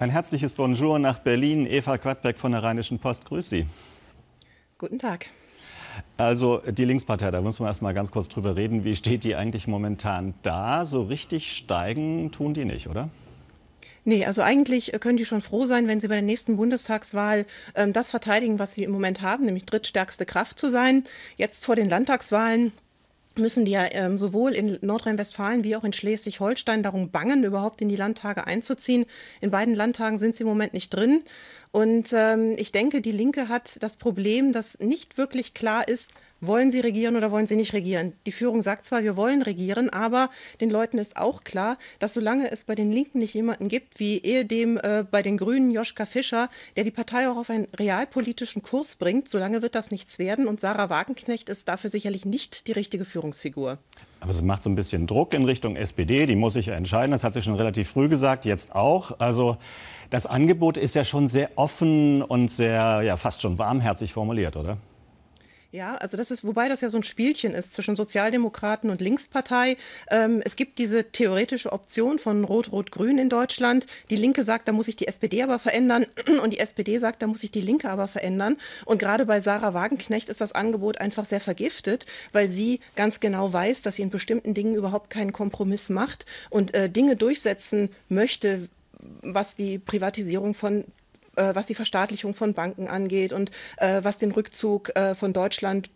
Ein herzliches Bonjour nach Berlin. Eva Quadbeck von der Rheinischen Post, grüß Sie. Guten Tag. Also die Linkspartei, da müssen wir erstmal ganz kurz drüber reden. Wie steht die eigentlich momentan da? So richtig steigen tun die nicht, oder? Nee, also eigentlich äh, können die schon froh sein, wenn sie bei der nächsten Bundestagswahl ähm, das verteidigen, was sie im Moment haben, nämlich drittstärkste Kraft zu sein. Jetzt vor den Landtagswahlen müssen die ja ähm, sowohl in Nordrhein-Westfalen wie auch in Schleswig-Holstein darum bangen, überhaupt in die Landtage einzuziehen. In beiden Landtagen sind sie im Moment nicht drin. Und ähm, ich denke, die Linke hat das Problem, dass nicht wirklich klar ist, wollen sie regieren oder wollen sie nicht regieren? Die Führung sagt zwar, wir wollen regieren, aber den Leuten ist auch klar, dass solange es bei den Linken nicht jemanden gibt, wie ehedem äh, bei den Grünen Joschka Fischer, der die Partei auch auf einen realpolitischen Kurs bringt, solange wird das nichts werden. Und Sarah Wagenknecht ist dafür sicherlich nicht die richtige Führungsfigur. Aber es macht so ein bisschen Druck in Richtung SPD, die muss sich ja entscheiden. Das hat sie schon relativ früh gesagt, jetzt auch. Also das Angebot ist ja schon sehr offen und sehr, ja, fast schon warmherzig formuliert, oder? Ja, also das ist, wobei das ja so ein Spielchen ist zwischen Sozialdemokraten und Linkspartei. Ähm, es gibt diese theoretische Option von Rot-Rot-Grün in Deutschland. Die Linke sagt, da muss ich die SPD aber verändern und die SPD sagt, da muss ich die Linke aber verändern. Und gerade bei Sarah Wagenknecht ist das Angebot einfach sehr vergiftet, weil sie ganz genau weiß, dass sie in bestimmten Dingen überhaupt keinen Kompromiss macht und äh, Dinge durchsetzen möchte, was die Privatisierung von äh, was die Verstaatlichung von Banken angeht und äh, was den Rückzug äh, von Deutschland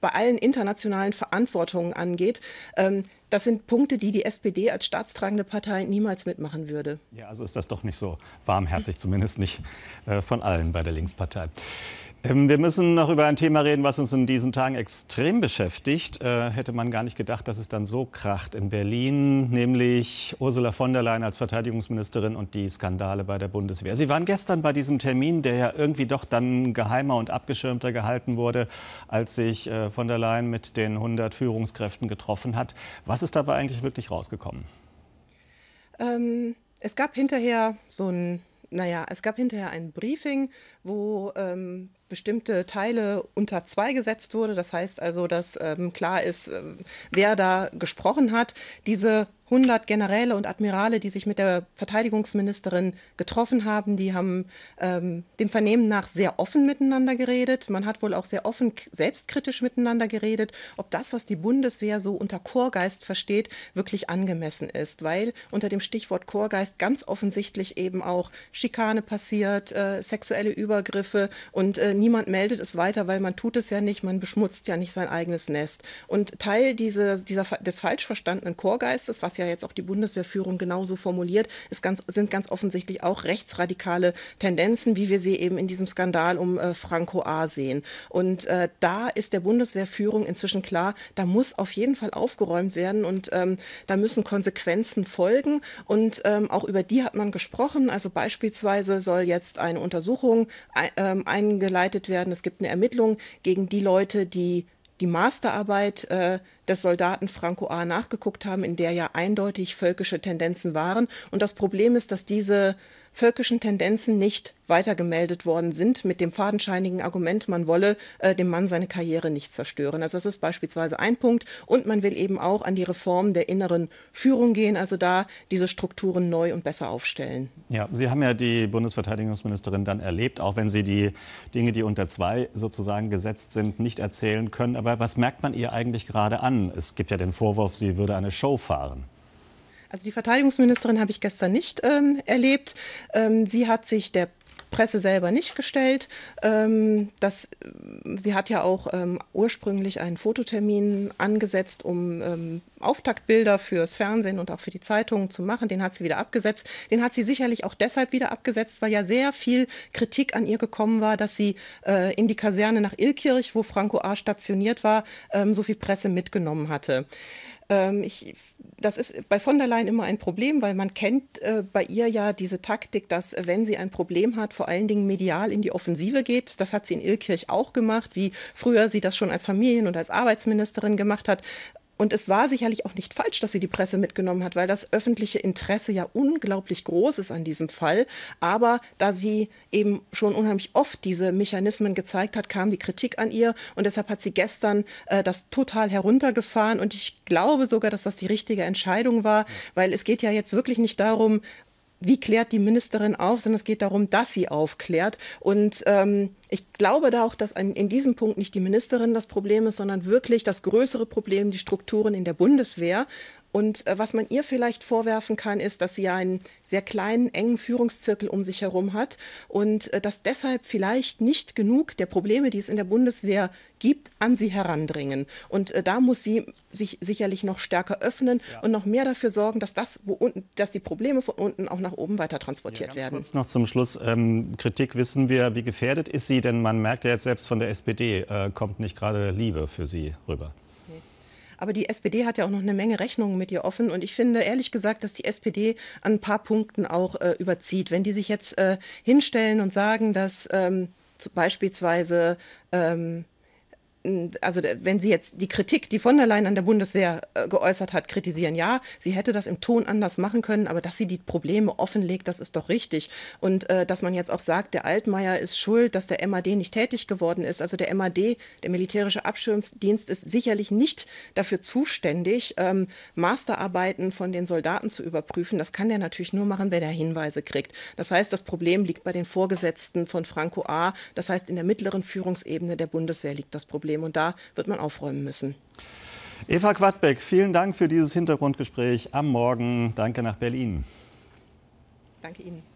bei allen internationalen Verantwortungen angeht. Ähm, das sind Punkte, die die SPD als staatstragende Partei niemals mitmachen würde. Ja, also ist das doch nicht so warmherzig, zumindest nicht äh, von allen bei der Linkspartei. Ähm, wir müssen noch über ein Thema reden, was uns in diesen Tagen extrem beschäftigt. Äh, hätte man gar nicht gedacht, dass es dann so kracht in Berlin, nämlich Ursula von der Leyen als Verteidigungsministerin und die Skandale bei der Bundeswehr. Sie waren gestern bei diesem Termin, der ja irgendwie doch dann geheimer und abgeschirmter gehalten wurde, als sich äh, von der Leyen mit den 100 Führungskräften getroffen hat. Was ist dabei eigentlich wirklich rausgekommen? Ähm, es gab hinterher so ein naja, es gab hinterher ein Briefing, wo ähm, bestimmte Teile unter zwei gesetzt wurde. Das heißt also, dass ähm, klar ist, ähm, wer da gesprochen hat. Diese 100 Generäle und Admirale, die sich mit der Verteidigungsministerin getroffen haben. Die haben ähm, dem Vernehmen nach sehr offen miteinander geredet. Man hat wohl auch sehr offen selbstkritisch miteinander geredet, ob das, was die Bundeswehr so unter Chorgeist versteht, wirklich angemessen ist. Weil unter dem Stichwort Chorgeist ganz offensichtlich eben auch Schikane passiert, äh, sexuelle Übergriffe und äh, niemand meldet es weiter, weil man tut es ja nicht, man beschmutzt ja nicht sein eigenes Nest. Und Teil diese, dieser, des falsch verstandenen Chorgeistes, was ja ja jetzt auch die Bundeswehrführung genauso formuliert, es ganz, sind ganz offensichtlich auch rechtsradikale Tendenzen, wie wir sie eben in diesem Skandal um äh, Franco A sehen. Und äh, da ist der Bundeswehrführung inzwischen klar, da muss auf jeden Fall aufgeräumt werden und ähm, da müssen Konsequenzen folgen. Und ähm, auch über die hat man gesprochen. Also beispielsweise soll jetzt eine Untersuchung äh, ähm, eingeleitet werden. Es gibt eine Ermittlung gegen die Leute, die die Masterarbeit äh, dass Soldaten Franco A nachgeguckt haben, in der ja eindeutig völkische Tendenzen waren. Und das Problem ist, dass diese völkischen Tendenzen nicht weitergemeldet worden sind mit dem fadenscheinigen Argument, man wolle äh, dem Mann seine Karriere nicht zerstören. Also das ist beispielsweise ein Punkt. Und man will eben auch an die Reform der inneren Führung gehen, also da diese Strukturen neu und besser aufstellen. Ja, Sie haben ja die Bundesverteidigungsministerin dann erlebt, auch wenn Sie die Dinge, die unter zwei sozusagen gesetzt sind, nicht erzählen können. Aber was merkt man ihr eigentlich gerade an? Es gibt ja den Vorwurf, sie würde eine Show fahren. Also die Verteidigungsministerin habe ich gestern nicht ähm, erlebt. Ähm, sie hat sich der Presse selber nicht gestellt. Ähm, das, sie hat ja auch ähm, ursprünglich einen Fototermin angesetzt, um ähm, Auftaktbilder fürs Fernsehen und auch für die Zeitungen zu machen. Den hat sie wieder abgesetzt. Den hat sie sicherlich auch deshalb wieder abgesetzt, weil ja sehr viel Kritik an ihr gekommen war, dass sie äh, in die Kaserne nach Ilkirch, wo Franco A. stationiert war, ähm, so viel Presse mitgenommen hatte. Ähm, ich, das ist bei von der Leyen immer ein Problem, weil man kennt äh, bei ihr ja diese Taktik, dass äh, wenn sie ein Problem hat, vor allen Dingen medial in die Offensive geht. Das hat sie in Ilkirch auch gemacht, wie früher sie das schon als Familien- und als Arbeitsministerin gemacht hat. Und es war sicherlich auch nicht falsch, dass sie die Presse mitgenommen hat, weil das öffentliche Interesse ja unglaublich groß ist an diesem Fall. Aber da sie eben schon unheimlich oft diese Mechanismen gezeigt hat, kam die Kritik an ihr. Und deshalb hat sie gestern äh, das total heruntergefahren. Und ich glaube sogar, dass das die richtige Entscheidung war, weil es geht ja jetzt wirklich nicht darum, wie klärt die Ministerin auf, sondern es geht darum, dass sie aufklärt. Und ähm, ich glaube da auch, dass in diesem Punkt nicht die Ministerin das Problem ist, sondern wirklich das größere Problem, die Strukturen in der Bundeswehr. Und äh, was man ihr vielleicht vorwerfen kann, ist, dass sie einen sehr kleinen, engen Führungszirkel um sich herum hat und äh, dass deshalb vielleicht nicht genug der Probleme, die es in der Bundeswehr gibt, an sie herandringen. Und äh, da muss sie sich sicherlich noch stärker öffnen ja. und noch mehr dafür sorgen, dass, das, wo unten, dass die Probleme von unten auch nach oben weiter transportiert ja, werden. Kurz noch zum Schluss. Ähm, Kritik wissen wir, wie gefährdet ist sie? Denn man merkt ja jetzt selbst von der SPD, äh, kommt nicht gerade Liebe für sie rüber. Aber die SPD hat ja auch noch eine Menge Rechnungen mit ihr offen. Und ich finde ehrlich gesagt, dass die SPD an ein paar Punkten auch äh, überzieht. Wenn die sich jetzt äh, hinstellen und sagen, dass ähm, beispielsweise ähm, äh, also wenn Sie jetzt die Kritik, die von der Leyen an der Bundeswehr äh, geäußert hat, kritisieren, ja, sie hätte das im Ton anders machen können, aber dass sie die Probleme offenlegt, das ist doch richtig. Und äh, dass man jetzt auch sagt, der Altmaier ist schuld, dass der MAD nicht tätig geworden ist. Also der MAD, der militärische Abschirmdienst, ist sicherlich nicht dafür zuständig, ähm, Masterarbeiten von den Soldaten zu überprüfen. Das kann der natürlich nur machen, wenn er Hinweise kriegt. Das heißt, das Problem liegt bei den Vorgesetzten von Franco A. Das heißt, in der mittleren Führungsebene der Bundeswehr liegt das Problem. Problem. Und da wird man aufräumen müssen. Eva Quadbeck, vielen Dank für dieses Hintergrundgespräch am Morgen. Danke nach Berlin. Danke Ihnen.